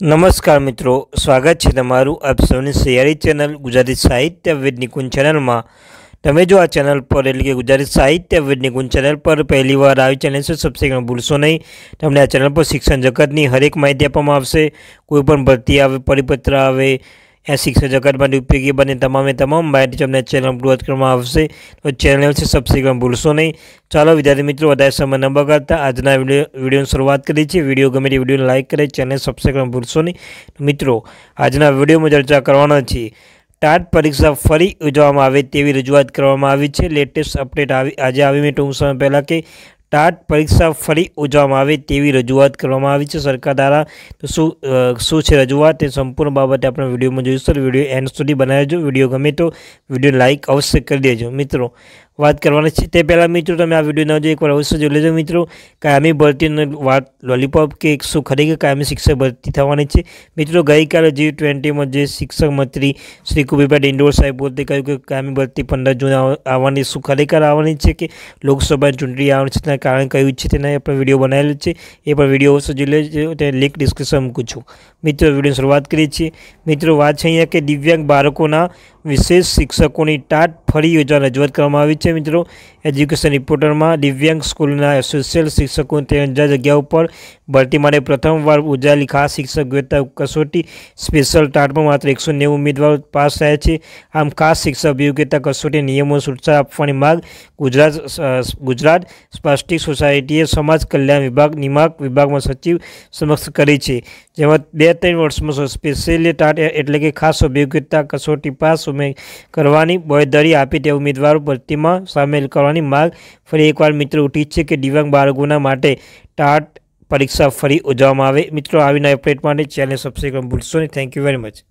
નમસ્કાર મિત્રો સ્વાગત છે તમારું આપ સૌની સહિયારી ચેનલ ગુજરાતી સાહિત્ય વેદ નિકુંજ ચેનલમાં તમે જો આ ચેનલ પર એટલે કે ગુજરાતી સાહિત્ય વેદ નિકુંજ ચેનલ પર પહેલી વાર આવી ચેનલ છે સબસ્ક્રાઈબ ભૂલશો નહીં તમને આ ચેનલ પર શિક્ષણ જગતની હરેક માહિતી આપવામાં આવશે કોઈપણ ભરતી આવે પરિપત્ર આવે એ 6 જોગ કરોડ રૂપિયા કે બને તમામ તમામ માઇટ જોમે ચેનલ બ્રોડકાસ્ટ કરવામાં આવશે તો ચેનલ ને સબ્સ્ક્રાઇબ બુલસો નહીં ચાલો વિદ્યાર્થી મિત્રો વદાય સમય ન બગાડતા આજ ના વિડિયોની શરૂઆત કરી દી છે વિડિયો ગમે તો વિડિયોને લાઈક કરી ચેનલ સબ્સ્ક્રાઇબ બુલસો નહીં મિત્રો આજ ના વિડિયોમાં ચર્ચા કરવાનો છે ટાટ પરીક્ષા ફરી ઉજવામાં આવે તેવી રજૂઆત કરવામાં આવી છે લેટેસ્ટ અપડેટ આવી આજે આવી મે ટું સમય પહેલા કે ટાટ પરીક્ષા ફરી ઉજવવામાં આવે તેવી રજૂઆત કરવામાં આવી છે સરકાર દ્વારા તો શું શું છે રજૂઆત તે સંપૂર્ણ બાબતે આપણે વિડીયોમાં જોઈશું વિડીયો એન્ડ સુધી બનાવજો વિડીયો ગમે તો વિડીયો લાઇક અવશ્ય કરી દેજો મિત્રો વાત કરવાની છે તે પહેલાં મિત્રો તમે આ વિડીયો ન જો એકવાર અવશ્ય જોઈ લેજો મિત્રો કાયમી ભરતીની વાત લોલીપોપ કે શું ખરી કાયમી શિક્ષક ભરતી થવાની છે મિત્રો ગઈકાલે જી ટ્વેન્ટીમાં જે શિક્ષક મંત્રી શ્રી કુબીભાઈ ડિંડોર સાહેબ પોતે કહ્યું કે કાયમી ભરતી પંદર જૂન આવવાની શું ખરેખર આવવાની છે કે લોકસભાની ચૂંટણી આવવાની છે તેના કારણે કયું છે તેના પણ વિડીયો બનાવેલો છે એ પણ વિડીયો અવશ્ય જોઈ લેજો તે લિંક ડિસ્ક્રિપ્શન મૂકું છું મિત્રો વિડીયો શરૂઆત કરીએ છીએ મિત્રો વાત છે અહીંયા કે દિવ્યાંગ બાળકોના વિશેષ શિક્ષકોની ટાટ ફરી યોજવાની રજૂઆત કરવામાં આવી છે મિત્રો એજ્યુકેશન રિપોર્ટરમાં દિવ્યાંગ સ્કૂલના એસોસિયલ શિક્ષકો ત્રણ જગ્યા ઉપર ભરતી માટે પ્રથમવાર યોજાયેલી ખાસ શિક્ષક યોજના કસોટી સ્પેશિયલ ટાટમાં માત્ર એકસો નેવું ઉમેદવારો પાસ થયા છે આમ ખાસ શિક્ષક યોગ્યતા કસોટી નિયમો સુરક્ષા આપવાની માંગ ગુજરાત ગુજરાત સ્પાસ્ટિક સોસાયટીએ સમાજ કલ્યાણ વિભાગ નિમાક વિભાગમાં સચિવ સમક્ષ કરી છે જેમાં બે ત્રણ વર્ષમાં સ્પેશિયલ ટાટ એટલે કે ખાસ અભિયોગ્યતા કસોટી પાસ ઉમે કરવાની બોયદારી આપી તે ઉમેદવારો ભરતીમાં સામેલ કરવાની માંગ ફરી એકવાર મિત્રો ઉઠી છે કે દિવ્યાંગ બાળકોના માટે ટાટ પરીક્ષા ફરી ઉજવવામાં આવે મિત્રો આવીને અપડેટ માટે ચેનલ સબસ્ક્રાઈબ ભૂલશો નહીં થેન્ક યુ વેરી મચ